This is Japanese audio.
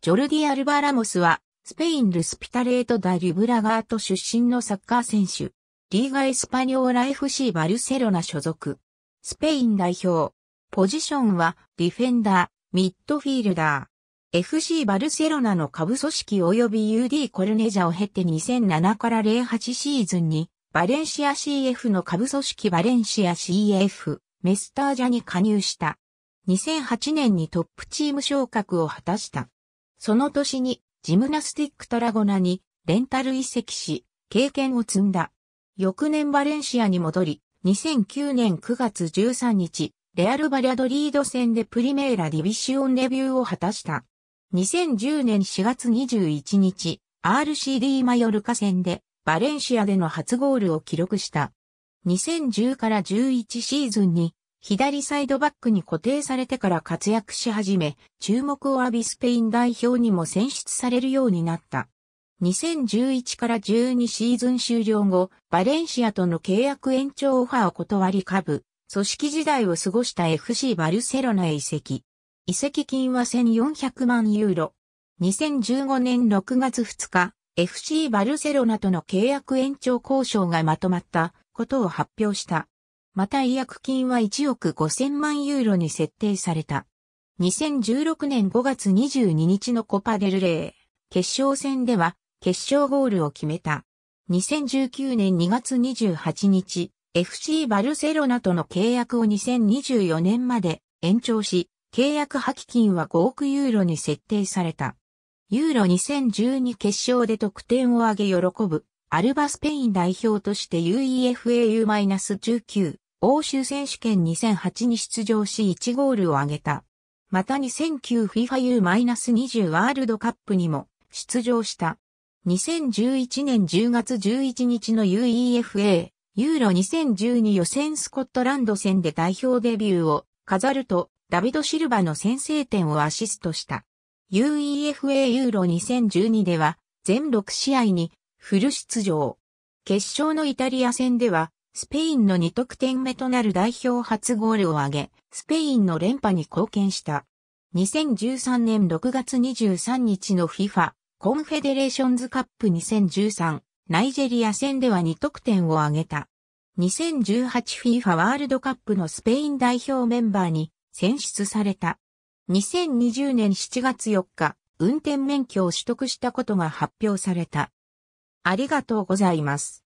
ジョルディ・アルバ・ラモスは、スペイン・ルスピタレート・ダ・リュブラガート出身のサッカー選手、リーガ・エスパニョーラ FC バルセロナ所属、スペイン代表、ポジションは、ディフェンダー、ミッドフィールダー、FC バルセロナの下部組織及び UD コルネジャを経て2007から08シーズンに、バレンシア CF の下部組織バレンシア CF、メスタージャに加入した。2008年にトップチーム昇格を果たした。その年にジムナスティックトラゴナにレンタル移籍し、経験を積んだ。翌年バレンシアに戻り、2009年9月13日、レアル・バリャドリード戦でプリメーラ・ディビシオンレビューを果たした。2010年4月21日、RCD マヨルカ戦でバレンシアでの初ゴールを記録した。2010から11シーズンに左サイドバックに固定されてから活躍し始め、注目を浴びスペイン代表にも選出されるようになった。2011から12シーズン終了後、バレンシアとの契約延長オファーを断り下部、組織時代を過ごした FC バルセロナへ移籍。移籍金は1400万ユーロ。2015年6月2日、FC バルセロナとの契約延長交渉がまとまったことを発表した。また違約金は1億5000万ユーロに設定された。2016年5月22日のコパデルレー、決勝戦では決勝ゴールを決めた。2019年2月28日、FC バルセロナとの契約を2024年まで延長し、契約破棄金は5億ユーロに設定された。ユーロ2012決勝で得点を挙げ喜ぶ、アルバスペイン代表として UEFAU-19 欧州選手権2008に出場し1ゴールを挙げた。また 2009FIFAU-20 ワールドカップにも出場した。2011年10月11日の UEFA ユーロ2012予選スコットランド戦で代表デビューを飾るとダビド・シルバの先制点をアシストした。UEFA ユーロ2012では全6試合にフル出場。決勝のイタリア戦ではスペインの2得点目となる代表初ゴールを挙げ、スペインの連覇に貢献した。2013年6月23日の FIFA コンフェデレーションズカップ2013ナイジェリア戦では2得点を挙げた。2018FIFA ワールドカップのスペイン代表メンバーに選出された。2020年7月4日、運転免許を取得したことが発表された。ありがとうございます。